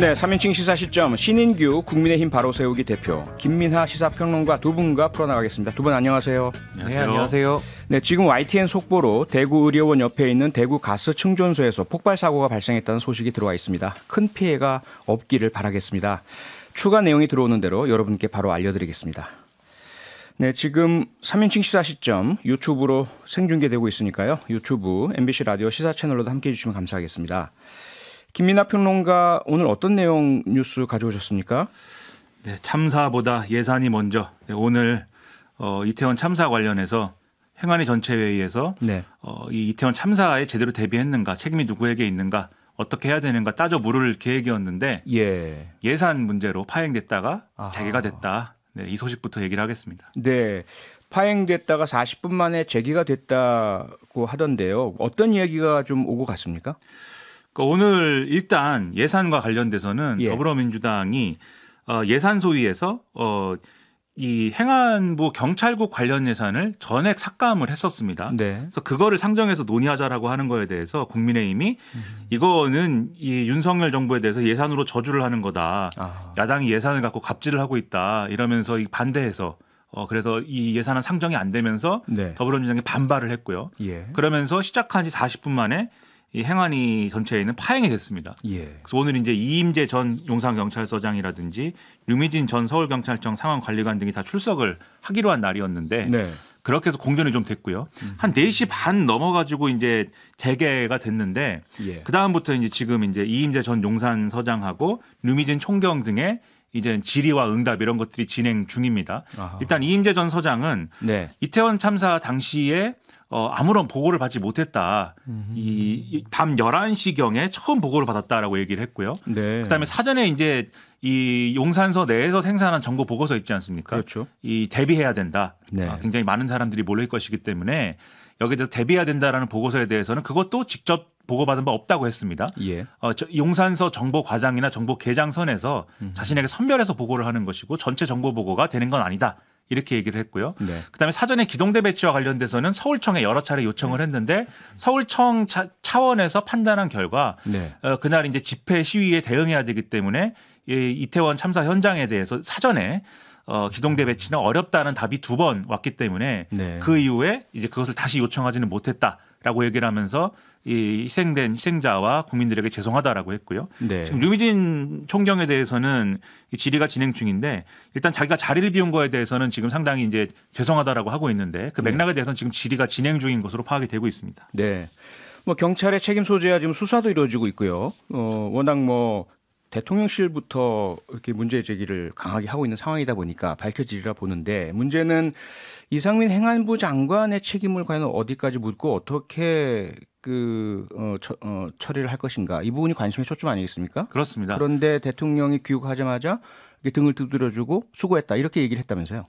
네, 3인칭 시사 시점 신인규 국민의힘 바로 세우기 대표 김민하 시사평론가 두 분과 풀어나가겠습니다. 두분 네, 안녕하세요. 안녕하세요. 네, 안녕하세요. 네, 지금 YTN 속보로 대구 의료원 옆에 있는 대구 가스 충전소에서 폭발 사고가 발생했다는 소식이 들어와 있습니다. 큰 피해가 없기를 바라겠습니다. 추가 내용이 들어오는 대로 여러분께 바로 알려드리겠습니다. 네, 지금 3인칭 시사 시점 유튜브로 생중계되고 있으니까요. 유튜브 MBC 라디오 시사 채널로도 함께 해주시면 감사하겠습니다. 김민아 평론가 오늘 어떤 내용 뉴스 가져오셨습니까? 네, 참사보다 예산이 먼저 네, 오늘 어, 이태원 참사 관련해서 행안위 전체회의에서 네. 어, 이 이태원 참사에 제대로 대비했는가 책임이 누구에게 있는가 어떻게 해야 되는가 따져 물을 계획이었는데 예. 예산 문제로 파행됐다가 아하. 재개가 됐다. 네, 이 소식부터 얘기를 하겠습니다. 네. 파행됐다가 40분 만에 재개가 됐다고 하던데요. 어떤 이야기가 좀 오고 갔습니까? 그러니까 오늘 일단 예산과 관련돼서는 예. 더불어민주당이 어, 예산 소위에서 어, 이 행안부 경찰국 관련 예산을 전액 삭감을 했었습니다. 네. 그래서 그거를 상정해서 논의하자라고 하는 거에 대해서 국민의힘이 음. 이거는 이 윤석열 정부에 대해서 예산으로 저주를 하는 거다. 아. 야당이 예산을 갖고 갑질을 하고 있다. 이러면서 반대해서 어 그래서 이예산은 상정이 안 되면서 네. 더불어민주당이 반발을 했고요. 예. 그러면서 시작한 지 40분 만에 이 행안위 전체에 는 파행이 됐습니다. 예. 그래서 오늘 이제 이임재 전 용산경찰서장이라든지 유미진 전 서울경찰청 상황관리관 등이 다 출석을 하기로 한 날이었는데 네. 그렇게 해서 공전이 좀 됐고요. 한 4시 반 넘어가지고 이제 재개가 됐는데 예. 그 다음부터 이제 지금 이제 이임재 전 용산서장하고 유미진 총경 등의 이제 질의와 응답 이런 것들이 진행 중입니다. 아하. 일단 이임재 전 서장은 네. 이태원 참사 당시에 어, 아무런 보고를 받지 못했다. 음. 이밤 11시경에 처음 보고를 받았다라고 얘기를 했고요. 네. 그다음에 사전에 이제 이 용산서 내에서 생산한 정보 보고서 있지 않습니까? 그렇죠. 이 대비해야 된다. 네. 아, 굉장히 많은 사람들이 몰릴 것이기 때문에 여기에 대해서 대비해야 된다라는 보고서에 대해서는 그것도 직접 보고받은 바 없다고 했습니다. 예. 어, 용산서 정보 과장이나 정보 계장선에서 음. 자신에게 선별해서 보고를 하는 것이고 전체 정보 보고가 되는 건 아니다. 이렇게 얘기를 했고요. 네. 그다음에 사전에 기동대 배치와 관련돼서는 서울청에 여러 차례 요청을 했는데 서울청 차, 원에서 판단한 결과 네. 어, 그날 이제 집회 시위에 대응해야 되기 때문에 이, 이태원 참사 현장에 대해서 사전에 어, 기동대 배치는 어렵다는 답이 두 번 왔기 때문에 네. 그 이후에 이제 그것을 다시 요청하지는 못했다라고 얘기를 하면서 이 희생된 희생자와 국민들에게 죄송하다라고 했고요. 네. 지금 유미진 총경에 대해서는 이 질의가 진행 중인데 일단 자기가 자리를 비운 거에 대해서는 지금 상당히 이제 죄송하다라고 하고 있는데 그 네. 맥락에 대해서는 지금 질의가 진행 중인 것으로 파악이 되고 있습니다. 네. 뭐 경찰의 책임 소재야 지금 수사도 이루어지고 있고요. 어, 워낙 뭐 대통령실부터 이렇게 문제 제기를 강하게 하고 있는 상황이다 보니까 밝혀지리라 보는데 문제는 이상민 행안부 장관의 책임을 과연 어디까지 묻고 어떻게 그 어, 처, 어, 처리를 할 것인가 이 부분이 관심의 초점 아니겠습니까? 그렇습니다. 그런데 대통령이 귀국하자마자 등을 두드려주고 수고했다 이렇게 얘기를 했다면서요?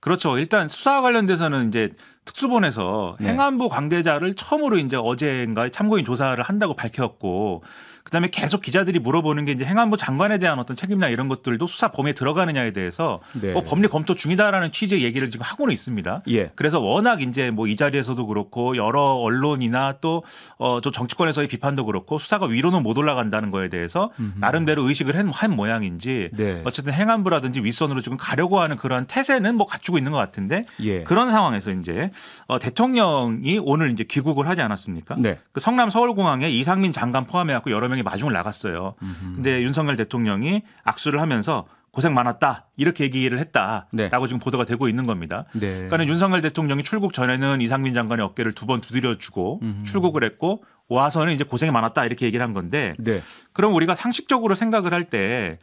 그렇죠. 일단 수사와 관련돼서는 이제 특수본에서 네. 행안부 관계자를 처음으로 이제 어제인가 참고인 조사를 한다고 밝혔고 그다음에 계속 기자들이 물어보는 게 이제 행안부 장관에 대한 어떤 책임이나 이런 것들도 수사 범위에 들어가느냐에 대해서 네. 뭐 법리 검토 중이다라는 취지의 얘기를 지금 하고는 있습니다. 예. 그래서 워낙 이제 뭐 이 자리에서도 그렇고 여러 언론이나 또어저 정치권에서의 비판도 그렇고 수사가 위로는 못 올라간다는 거에 대해서 음흠. 나름대로 의식을 한 한 모양인지 네. 어쨌든 행안부라든지 윗선으로 지금 가려고 하는 그런 태세는 뭐 갖추고 있는 것 같은데 예. 그런 상황에서 이제 어, 대통령이 오늘 이제 귀국을 하지 않았습니까? 네. 그 성남 서울공항에 이상민 장관 포함해 갖고 여러 명이 마중을 나갔어요. 음흠. 근데 윤석열 대통령이 악수를 하면서 고생 많았다 이렇게 얘기를 했다라고 네. 지금 보도가 되고 있는 겁니다. 네. 그러니까 윤석열 대통령이 출국 전에는 이상민 장관의 어깨를 두 번 두드려주고 음흠. 출국을 했고 와서는 이제 고생이 많았다 이렇게 얘기를 한 건데 네. 그럼 우리가 상식적으로 생각을 할 때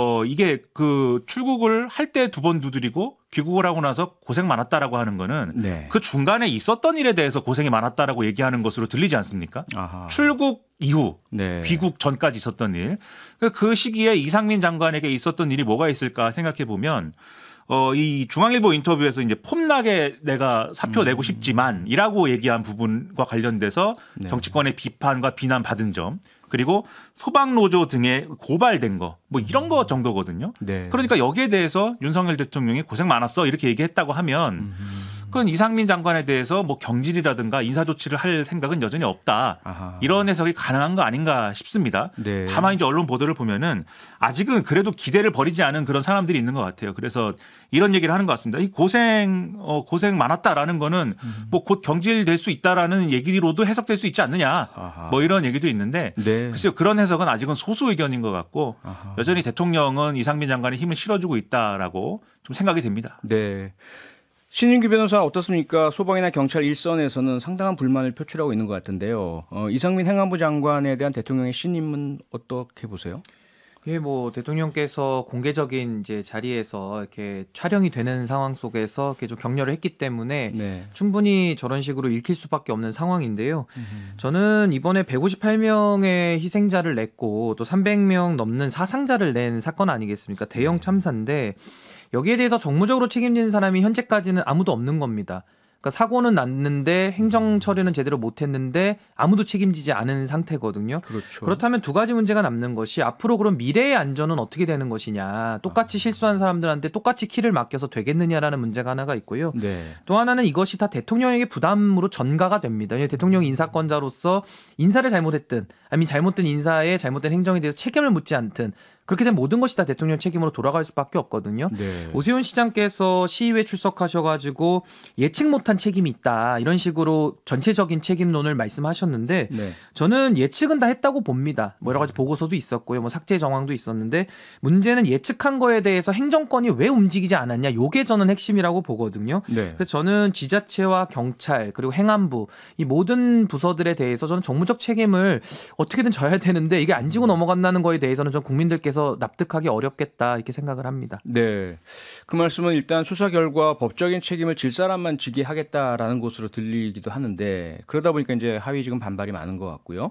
어, 이게 그 출국을 할 때 두 번 두드리고 귀국을 하고 나서 고생 많았다라고 하는 거는 네. 그 중간에 있었던 일에 대해서 고생이 많았다라고 얘기하는 것으로 들리지 않습니까? 아하. 출국 이후 네. 귀국 전까지 있었던 일. 그 시기에 이상민 장관에게 있었던 일이 뭐가 있을까 생각해 보면 어, 이 중앙일보 인터뷰에서 이제 폼나게 내가 사표 음. 내고 싶지만 이라고 얘기한 부분과 관련돼서 네. 정치권의 비판과 비난 받은 점 그리고 소방노조 등에 고발된 거 뭐 이런 거 음. 정도거든요. 네. 그러니까 여기에 대해서 윤석열 대통령이 고생 많았어 이렇게 얘기했다고 하면 음. 그건 이상민 장관에 대해서 뭐 경질이라든가 인사 조치를 할 생각은 여전히 없다. 아하. 이런 해석이 가능한 거 아닌가 싶습니다. 네. 다만 이제 언론 보도를 보면은 아직은 그래도 기대를 버리지 않은 그런 사람들이 있는 것 같아요. 그래서 이런 얘기를 하는 것 같습니다. 이 고생 어, 고생 많았다라는 거는 음. 뭐곧 경질될 수 있다라는 얘기로도 해석될 수 있지 않느냐. 아하. 뭐 이런 얘기도 있는데 네. 글쎄요 그런 해석은 아직은 소수 의견인 것 같고 아하. 여전히 대통령은 이상민 장관의 힘을 실어주고 있다라고 좀 생각이 됩니다. 네. 신윤규 변호사 어떻습니까? 소방이나 경찰 일선에서는 상당한 불만을 표출하고 있는 것 같은데요. 어, 이상민 행안부 장관에 대한 대통령의 신임은 어떻게 보세요? 예, 뭐 대통령께서 공개적인 이제 자리에서 이렇게 촬영이 되는 상황 속에서 이렇게 좀 격려를 했기 때문에 네. 충분히 저런 식으로 읽힐 수밖에 없는 상황인데요. 음흠. 저는 이번에 158명의 희생자를 냈고 또 300명 넘는 사상자를 낸 사건 아니겠습니까? 대형 네. 참사인데 네. 여기에 대해서 정무적으로 책임지는 사람이 현재까지는 아무도 없는 겁니다. 그러니까 사고는 났는데 행정 음. 처리는 제대로 못했는데 아무도 책임지지 않은 상태거든요. 그렇죠. 그렇다면 두 가지 문제가 남는 것이 앞으로 그럼 미래의 안전은 어떻게 되는 것이냐, 똑같이 아. 실수한 사람들한테 똑같이 키를 맡겨서 되겠느냐라는 문제가 하나가 있고요. 네. 또 하나는 이것이 다 대통령에게 부담으로 전가가 됩니다. 대통령 음. 인사권자로서 인사를 잘못했든 아니면 잘못된 인사에 잘못된 행정에 대해서 책임을 묻지 않든 그렇게 되면 모든 것이 다 대통령 책임으로 돌아갈 수밖에 없거든요. 네. 오세훈 시장께서 시의회 출석하셔가지고 예측 못한 책임이 있다 이런 식으로 전체적인 책임론을 말씀하셨는데 네. 저는 예측은 다 했다고 봅니다. 뭐 여러 가지 보고서도 있었고요, 뭐 삭제 정황도 있었는데 문제는 예측한 거에 대해서 행정권이 왜 움직이지 않았냐 요게 저는 핵심이라고 보거든요. 네. 그래서 저는 지자체와 경찰 그리고 행안부 이 모든 부서들에 대해서 저는 정무적 책임을 어떻게든 져야 되는데 이게 안 지고 음. 넘어간다는 거에 대해서는 전 국민들께서 그래서 납득하기 어렵겠다 이렇게 생각을 합니다. 네. 그 말씀은 일단 수사 결과 법적인 책임을 질 사람만 지게 하겠다라는 것으로 들리기도 하는데 그러다 보니까 이제 하위 지금 반발이 많은 것 같고요.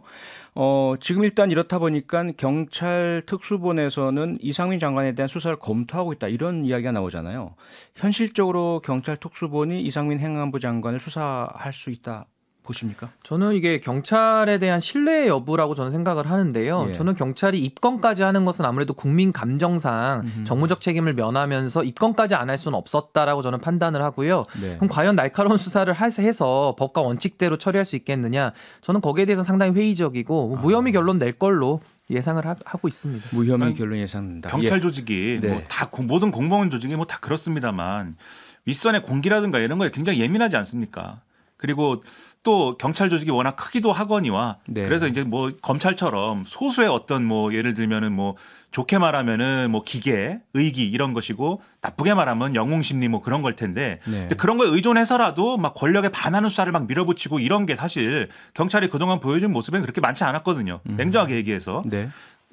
어, 지금 일단 이렇다 보니까 경찰 특수본에서는 이상민 장관에 대한 수사를 검토하고 있다 이런 이야기가 나오잖아요. 현실적으로 경찰 특수본이 이상민 행안부 장관을 수사할 수 있다 보십니까? 저는 이게 경찰에 대한 신뢰 여부라고 저는 생각을 하는데요. 예. 저는 경찰이 입건까지 하는 것은 아무래도 국민 감정상 음흠. 정무적 책임을 면하면서 입건까지 안 할 수는 없었다라고 저는 판단을 하고요. 네. 그럼 과연 날카로운 수사를 해서 법과 원칙대로 처리할 수 있겠느냐? 저는 거기에 대해서 상당히 회의적이고 뭐 아. 무혐의 결론 낼 걸로 예상을 하, 고 있습니다. 무혐의 결론 예상된다. 예. 경찰 조직이 예. 네. 뭐다 모든 공무원 조직이 뭐 다 그렇습니다만 윗선의 공기라든가 이런 거에 굉장히 예민하지 않습니까? 그리고 또 경찰 조직이 워낙 크기도 하거니와 네. 그래서 이제 뭐 검찰처럼 소수의 어떤 뭐 예를 들면은 뭐 좋게 말하면은 뭐 기계, 의기 이런 것이고 나쁘게 말하면 영웅 심리 뭐 그런 걸 텐데 네. 근데 그런 거에 의존해서라도 막 권력에 반하는 수사를 막 밀어붙이고 이런 게 사실 경찰이 그동안 보여준 모습엔 그렇게 많지 않았거든요. 음. 냉정하게 얘기해서. 네.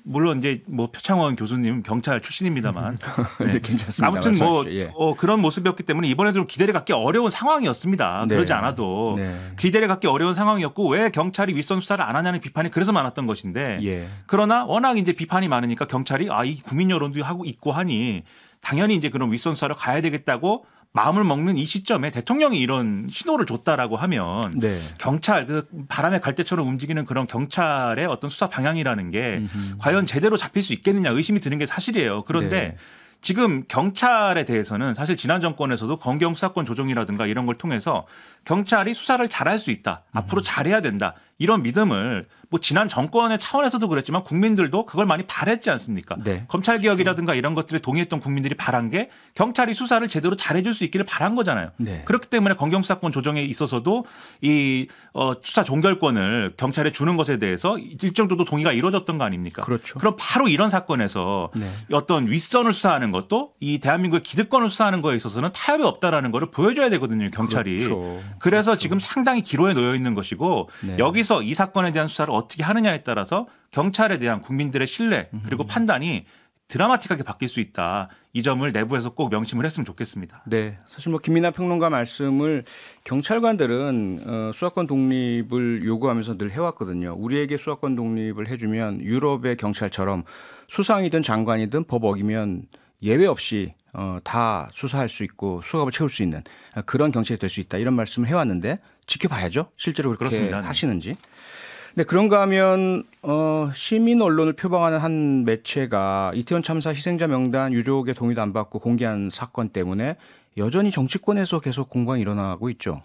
물론 이제 뭐 표창원 교수님 경찰 출신입니다만 네, 네. 괜찮습니다. 아무튼 뭐 예. 어, 그런 모습이었기 때문에 이번에도 좀 기대를 갖기 어려운 상황이었습니다. 네. 그러지 않아도 네. 기대를 갖기 어려운 상황이었고 왜 경찰이 윗선 수사를 안 하냐는 비판이 그래서 많았던 것인데 예. 그러나 워낙 이제 비판이 많으니까 경찰이 아이 국민 여론도 하고 있고 하니 당연히 이제 그런 윗선 수사를 가야 되겠다고 마음을 먹는 이 시점에 대통령이 이런 신호를 줬다라고 하면 네. 경찰 그 바람에 갈대처럼 움직이는 그런 경찰의 어떤 수사 방향이라는 게 음흠. 과연 제대로 잡힐 수 있겠느냐 의심이 드는 게 사실이에요. 그런데 네. 지금 경찰에 대해서는 사실 지난 정권에서도 검경 수사권 조정이라든가 이런 걸 통해서 경찰이 수사를 잘할 수 있다. 앞으로 음. 잘해야 된다. 이런 믿음을 뭐 지난 정권의 차원에서도 그랬지만 국민들도 그걸 많이 바랬지 않습니까? 네. 검찰 개혁이라든가 그렇죠. 이런 것들에 동의했던 국민들이 바란 게 경찰이 수사를 제대로 잘해줄 수 있기를 바란 거잖아요. 네. 그렇기 때문에 검경수사권 조정에 있어서도 이 어, 수사 종결권을 경찰에 주는 것에 대해서 일정 정도 동의가 이루어졌던 거 아닙니까? 그렇죠. 그럼 바로 이런 사건에서 네. 어떤 윗선을 수사하는 수사하는 것도 이 대한민국의 기득권을 수사하는 거에 있어서는 타협이 없다라는 거를 보여줘야 되거든요 경찰이. 그렇죠. 그래서 그렇죠. 지금 상당히 기로에 놓여 있는 것이고 네. 여기서 이 사건에 대한 수사를 어떻게 하느냐에 따라서 경찰에 대한 국민들의 신뢰 그리고 음 판단이 드라마틱하게 바뀔 수 있다. 이 점을 내부에서 꼭 명심을 했으면 좋겠습니다. 네. 사실 뭐 김민아 평론가 말씀을 경찰관들은 어, 수사권 독립을 요구하면서 늘 해왔거든요. 우리에게 수사권 독립을 해주면 유럽의 경찰처럼 수상이든 장관이든 법 어기면 예외 없이 어, 다 수사할 수 있고 수갑을 채울 수 있는 그런 경찰이 될 수 있다 이런 말씀을 해왔는데 지켜봐야죠 실제로 그렇게 그렇습니다. 네. 하시는지. 근데 그런가 하면 어, 시민 언론을 표방하는 한 매체가 이태원 참사 희생자 명단 유족의 동의도 안 받고 공개한 사건 때문에 여전히 정치권에서 계속 공방이 일어나고 있죠.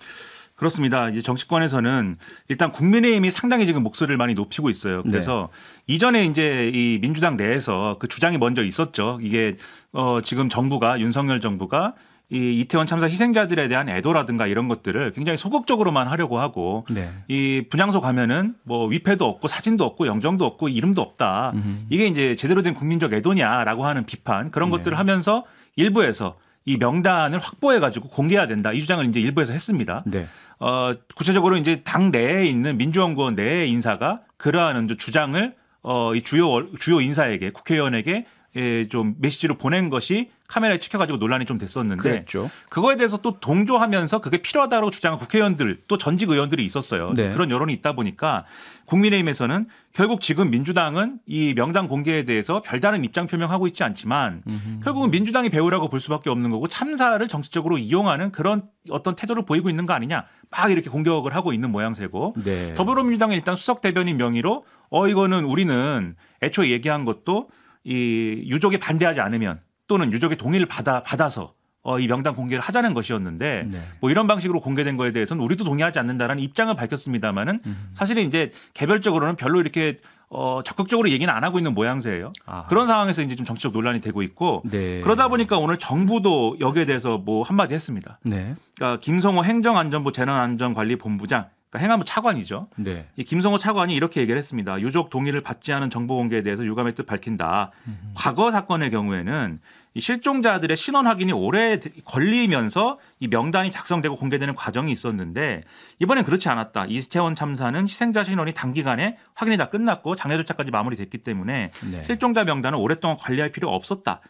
그렇습니다. 이제 정치권에서는 일단 국민의힘이 상당히 지금 목소리를 많이 높이고 있어요. 네. 그래서 네. 이전에 이제 이 민주당 내에서 그 주장이 먼저 있었죠. 이게 어 지금 정부가 윤석열 정부가 이 이태원 참사 희생자들에 대한 애도라든가 이런 것들을 굉장히 소극적으로만 하려고 하고 네. 이 분향소 가면은 뭐 위패도 없고 사진도 없고 영정도 없고 이름도 없다. 음흠. 이게 이제 제대로 된 국민적 애도냐라고 하는 비판 그런 네. 것들을 하면서 일부에서 이 명단을 확보해 가지고 공개해야 된다. 이 주장을 이제 일부에서 했습니다. 네. 어, 구체적으로 이제 당 내에 있는 민주연구원 내의 인사가 그러한 주장을 어, 이 주요 주요 인사에게 국회의원에게 예, 좀 메시지로 보낸 것이 카메라에 찍혀가지고 논란이 좀 됐었는데 그랬죠. 그거에 대해서 또 동조하면서 그게 필요하다고 주장한 국회의원들 또 전직 의원들이 있었어요. 네. 그런 여론이 있다 보니까 국민의힘에서는 결국 지금 민주당은 이 명단 공개에 대해서 별다른 입장 표명하고 있지 않지만 음흠. 결국은 민주당이 배우라고 볼 수밖에 없는 거고 참사를 정치적으로 이용하는 그런 어떤 태도를 보이고 있는 거 아니냐 막 이렇게 공격을 하고 있는 모양새고 네. 더불어민주당은 일단 수석 대변인 명의로 어 이거는 우리는 애초에 얘기한 것도 이 유족이 반대하지 않으면 또는 유족의 동의를 받아 받아서 어, 이 명단 공개를 하자는 것이었는데 네. 뭐 이런 방식으로 공개된 거에 대해서는 우리도 동의하지 않는다라는 입장을 밝혔습니다만은 음. 사실은 이제 개별적으로는 별로 이렇게 어, 적극적으로 얘기는 안 하고 있는 모양새예요. 아 그런 상황에서 이제 좀 정치적 논란이 되고 있고 네. 그러다 보니까 오늘 정부도 여기에 대해서 뭐 한마디 했습니다. 네. 그러니까 김성호 행정안전부 재난안전관리본부장 그러니까 행안부 차관이죠. 네. 이 김성호 차관이 이렇게 얘기를 했습니다. 유족 동의를 받지 않은 정보 공개에 대해서 유감의 뜻 밝힌다. 음. 과거 사건의 경우에는 실종자들의 신원 확인이 오래 걸리면서 이 명단이 작성되고 공개되는 과정이 있었는데 이번엔 그렇지 않았다. 이태원 참사는 희생자 신원이 단기간에 확인이 다 끝났고 장례 절차까지 마무리됐기 때문에 네. 실종자 명단을 오랫동안 관리할 필요 없었다.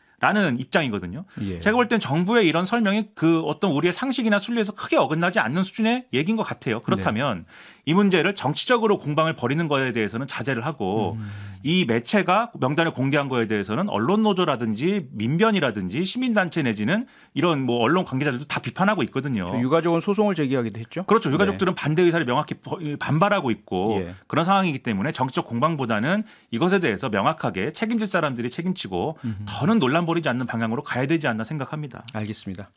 라는 입장이거든요. 예. 제가 볼 땐 정부의 이런 설명이 그 어떤 우리의 상식이나 순리에서 크게 어긋나지 않는 수준의 얘기인 것 같아요. 그렇다면 네. 이 문제를 정치적으로 공방을 벌이는 것에 대해서는 자제를 하고 음. 이 매체가 명단을 공개한 거에 대해서는 언론 노조라든지 민변이라든지 시민단체 내지는 이런 뭐 언론 관계자들도 다 비판하고 있거든요. 그 유가족은 소송을 제기하기도 했죠. 그렇죠. 유가족들은 네. 반대 의사를 명확히 반발하고 있고 예. 그런 상황이기 때문에 정치적 공방보다는 이것에 대해서 명확하게 책임질 사람들이 책임지고 음흠. 더는 논란 벌이지 않는 방향으로 가야 되지 않나 생각합니다. 알겠습니다.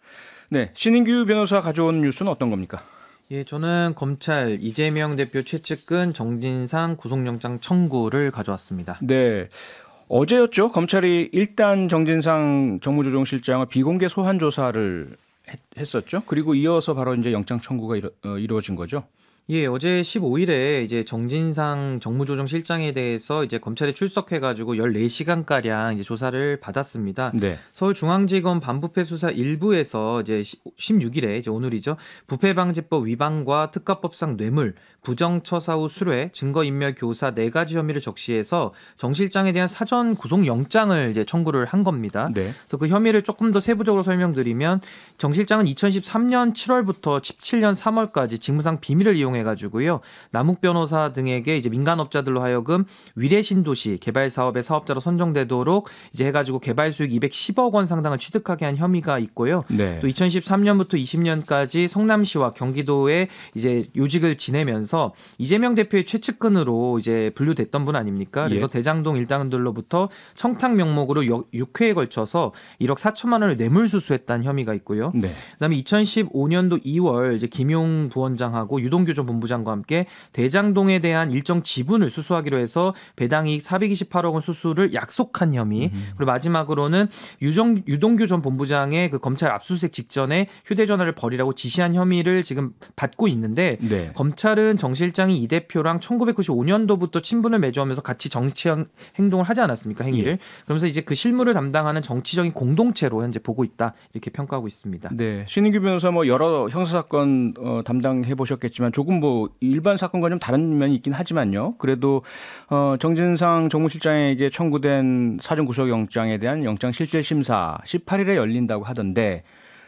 네, 신인규 변호사 가져온 뉴스는 어떤 겁니까? 예, 저는 검찰 이재명 대표 최측근 정진상 구속영장 청구를 가져왔습니다. 네. 어제였죠. 검찰이 일단 정진상 정무조정실장을 비공개 소환 조사를 했, 었죠 그리고 이어서 바로 이제 영장 청구가 이루, 어, 이루어진 거죠. 예, 어제 15일에 이제 정진상 정무조정실장에 대해서 이제 검찰에 출석해 가지고 14시간 가량 이제 조사를 받았습니다. 네. 서울중앙지검 반부패 수사 1부에서 이제 16일에 이제 오늘이죠. 부패 방지법 위반과 특가법상 뇌물 부정처사 후 수뢰, 증거인멸 교사 네 가지 혐의를 적시해서 정 실장에 대한 사전 구속영장을 이제 청구를 한 겁니다. 네. 그래서 그 혐의를 조금 더 세부적으로 설명드리면 정 실장은 2013년 7월부터 17년 3월까지 직무상 비밀을 이용해 가지고요. 남욱 변호사 등에게 이제 민간업자들로 하여금 위례신도시 개발 사업의 사업자로 선정되도록 이제 해가지고 개발 수익 210억 원 상당을 취득하게 한 혐의가 있고요. 네. 또 2013년부터 20년까지 성남시와 경기도에 이제 요직을 지내면서 통해서 이재명 대표의 최측근으로 이제 분류됐던 분 아닙니까? 예. 그래서 예. 대장동 일당들로부터 청탁 명목으로 6회에 걸쳐서 1억 4천만 원을 뇌물 수수했다는 혐의가 있고요. 네. 그다음에 2015년도 2월 이제 김용 부원장하고 유동규 전 본부장과 함께 대장동에 대한 일정 지분을 수수하기로 해서 배당이익 428억 원 수수를 약속한 혐의. 음. 그리고 마지막으로는 유정 유동규 전 본부장의 그 검찰 압수수색 직전에 휴대전화를 버리라고 지시한 혐의를 지금 받고 있는데 네. 검찰은 정 실장이 이 대표랑 1995년도부터 친분을 맺어오면서 같이 정치 행동을 하지 않았습니까 행위를 예. 그러면서 이제 그 실무를 담당하는 정치적인 공동체로 현재 보고 있다 이렇게 평가하고 있습니다. 네, 신인규 변호사 뭐 여러 형사 사건 어, 담당해 보셨겠지만 조금 뭐 일반 사건과 좀 다른 면이 있긴 하지만요. 그래도 어, 정진상 정무실장에게 청구된 사전 구속 영장에 대한 영장 실질 심사 18일에 열린다고 하던데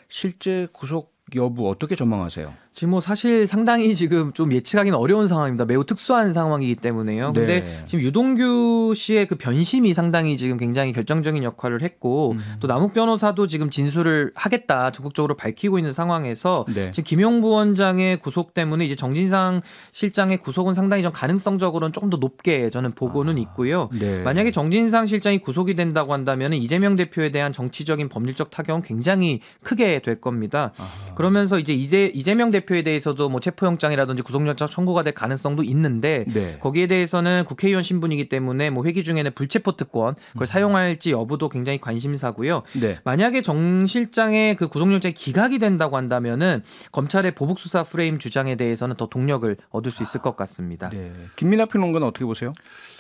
실제 구속 여부 어떻게 전망하세요? 지금 뭐 사실 상당히 지금 좀 예측하기는 어려운 상황입니다. 매우 특수한 상황이기 때문에요. 네. 근데 지금 유동규 씨의 그 변심이 상당히 지금 굉장히 결정적인 역할을 했고 음. 또 남욱 변호사도 지금 진술을 하겠다 적극적으로 밝히고 있는 상황에서 네. 지금 김용 부원장의 구속 때문에 이제 정진상 실장의 구속은 상당히 좀 가능성적으로는 조금 더 높게 저는 보고는 아. 있고요. 네. 만약에 정진상 실장이 구속이 된다고 한다면 이재명 대표에 대한 정치적인 법률적 타격은 굉장히 크게 될 겁니다. 아. 그러면서 이제 이재, 이재명 대표 대표에 대해서도 뭐 체포영장이라든지 구속영장 청구가 될 가능성도 있는데 네. 거기에 대해서는 국회의원 신분이기 때문에 뭐 회기 중에는 불체포 특권 그걸 음. 사용할지 여부도 굉장히 관심사고요. 네. 만약에 정 실장의 그 구속영장이 기각이 된다고 한다면은 검찰의 보복 수사 프레임 주장에 대해서는 더 동력을 얻을 수 있을 것 같습니다. 네. 김민하 평론가는 어떻게 보세요?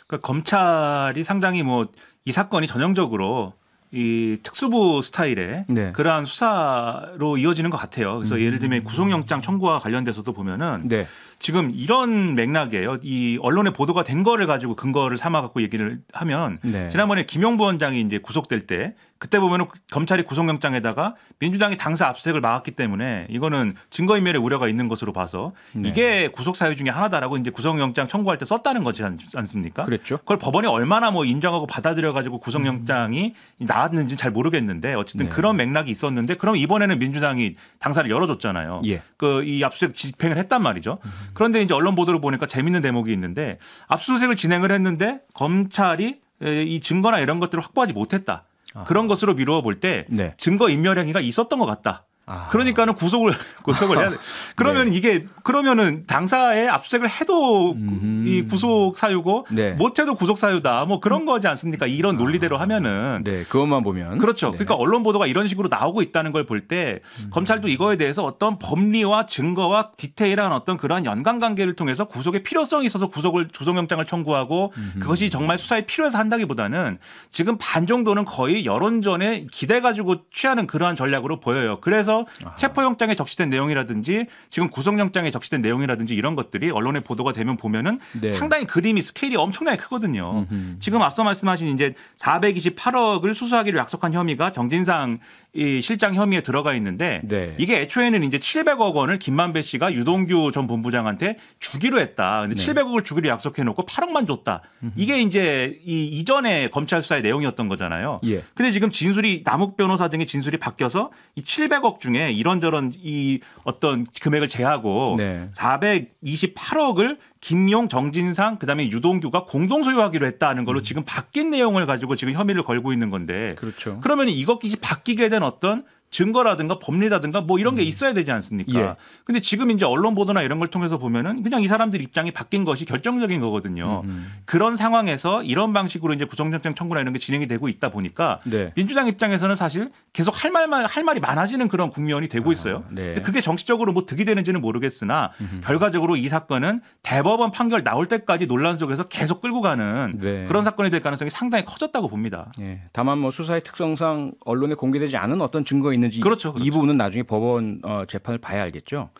그러니까 검찰이 상당히 뭐이 사건이 전형적으로 이 특수부 스타일의 네. 그러한 수사로 이어지는 것 같아요. 그래서 음. 예를 들면 구속영장 청구와 관련돼서도 보면은 네. 지금 이런 맥락이에요. 이언론에 보도가 된 거를 가지고 근거를 삼아 갖고 얘기를 하면 네. 지난번에 김용 부원장이 이제 구속될 때 그때 보면은 검찰이 구속영장에다가 민주당이 당사 압수색을 막았기 때문에 이거는 증거인멸의 우려가 있는 것으로 봐서 네. 이게 구속 사유 중에 하나다라고 이제 구속영장 청구할 때 썼다는 거지 않습니까? 그랬죠. 그걸 법원이 얼마나 뭐 인정하고 받아들여 가지고 구속영장이 음. 나왔는지 잘 모르겠는데 어쨌든 네. 그런 맥락이 있었는데 그럼 이번에는 민주당이 당사를 열어줬잖아요. 예. 그이 압수색 집행을 했단 말이죠. 음. 그런데 이제 언론 보도를 보니까 재밌는 대목이 있는데 압수색을 진행을 했는데 검찰이 이 증거나 이런 것들을 확보하지 못했다. 그런 것으로 미루어 볼때 네. 증거 인멸 행위가 있었던 것 같다. 아. 그러니까는 구속을 구속을 해야 돼. 네. 그러면 네. 이게 그러면은 당사에 압수색을 해도 음. 이 구속 사유고 네. 못해도 구속 사유다. 뭐 그런 거지 않습니까? 이런 아. 논리대로 하면은 네 그것만 보면 그렇죠. 네. 그러니까 언론 보도가 이런 식으로 나오고 있다는 걸 볼때 음. 검찰도 이거에 대해서 어떤 법리와 증거와 디테일한 어떤 그러한 연관 관계를 통해서 구속의 필요성이 있어서 구속을 조정영장을 청구하고 음 그것이 정말 수사에 필요해서 한다기보다는 지금 반 정도는 거의 여론전에 기대 가지고 취하는 그러한 전략으로 보여요. 그래서 아하. 체포영장에 적시된 내용이라든지 지금 구속영장에 적시된 내용이라든지 이런 것들이 언론에 보도가 되면 보면은 네. 상당히 그림이 스케일이 엄청나게 크거든요. 음흠. 지금 앞서 말씀하신 이제 428억을 수수하기로 약속한 혐의가 정진상 이 실장 혐의에 들어가 있는데 네. 이게 애초에는 이제 700억 원을 김만배 씨가 유동규 전 본부장한테 주기로 했다. 근데 네. 700억을 주기로 약속해 놓고 8억만 줬다. 음흠. 이게 이제 이이전에 검찰 수사의 내용이었던 거잖아요. 예. 근데 지금 진술이 남욱 변호사 등의 진술이 바뀌어서 이 700억 중에 이런저런 이 어떤 금액을 제하고 네. 428억을 김용, 정진상, 그다음에 유동규가 공동 소유하기로 했다는 걸로 음. 지금 바뀐 내용을 가지고 지금 혐의를 걸고 있는 건데. 그렇죠. 그러면 이것까지 바뀌게 된 어떤 증거라든가 법리라든가 뭐 이런 게 음. 있어야 되지 않습니까? 예. 근데 지금 이제 언론 보도나 이런 걸 통해서 보면은 그냥 이 사람들 입장이 바뀐 것이 결정적인 거거든요. 음. 음. 그런 상황에서 이런 방식으로 이제 구속정장 청구나 이런 게 진행이 되고 있다 보니까 네. 민주당 입장에서는 사실 계속 할 말만 할 말이 많아지는 그런 국면이 되고 아, 있어요. 아, 네. 그게 정치적으로 뭐 득이 되는지는 모르겠으나 음흠. 결과적으로 이 사건은 대법원 판결 나올 때까지 논란 속에서 계속 끌고 가는 네. 그런 사건이 될 가능성이 상당히 커졌다고 봅니다. 예. 다만 뭐 수사의 특성상 언론에 공개되지 않은 어떤 증거 있는지 그렇죠, 그렇죠. 이 부분은 나중에 법원 어, 재판을 봐야 알겠죠.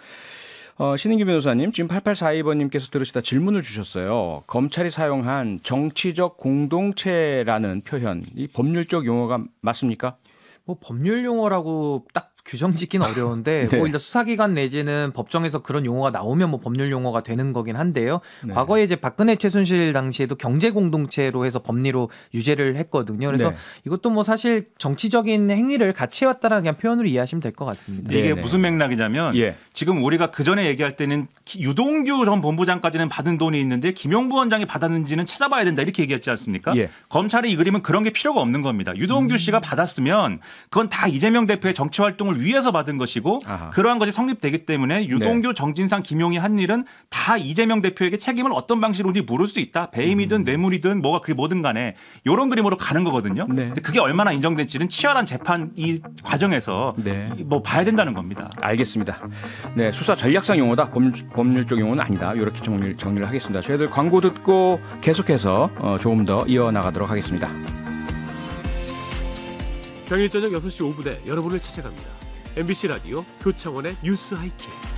어, 신은규 변호사님, 지금 8842번님께서 들으시다 질문을 주셨어요. 검찰이 사용한 정치적 공동체라는 표현, 이 법률적 용어가 맞습니까? 뭐 법률 용어라고 딱 규정 짓긴 아, 어려운데 네. 뭐 일단 수사기관 내지는 법정에서 그런 용어가 나오면 뭐 법률 용어가 되는 거긴 한데요. 네. 과거에 이제 박근혜 최순실 당시에도 경제 공동체로 해서 법리로 유죄를 했거든요. 그래서 네. 이것도 뭐 사실 정치적인 행위를 같이 해왔다라는 그냥 표현으로 이해하시면 될 것 같습니다. 이게 네. 무슨 맥락이냐면 예. 지금 우리가 그 전에 얘기할 때는 유동규 전 본부장까지는 받은 돈이 있는데 김용부 원장이 받았는지는 찾아봐야 된다 이렇게 얘기했지 않습니까? 예. 검찰이 이 그림은 그런 게 필요가 없는 겁니다. 유동규 음. 씨가 받았으면 그건 다 이재명 대표의 정치 활동을 선거 위해서 받은 것이고 아하. 그러한 것이 성립되기 때문에 유동규, 네. 정진상, 김용희 한 일은 다 이재명 대표에게 책임을 어떤 방식으로든지 물을 수 있다. 배임이든 음. 뇌물이든 뭐가 그게 뭐든 간에 이런 그림으로 가는 거거든요. 네. 근데 그게 얼마나 인정될지는 치열한 재판 이 과정에서 네. 뭐 봐야 된다는 겁니다. 알겠습니다. 네, 수사 전략상 용어다. 법률, 적 용어는 아니다. 이렇게 정리를, 정리를 하겠습니다. 저희들 광고 듣고 계속해서 어, 조금 더 이어나가도록 하겠습니다. 평일 저녁 6시 5분에 여러분을 찾아갑니다. MBC 라디오 교창원의 뉴스 하이킥.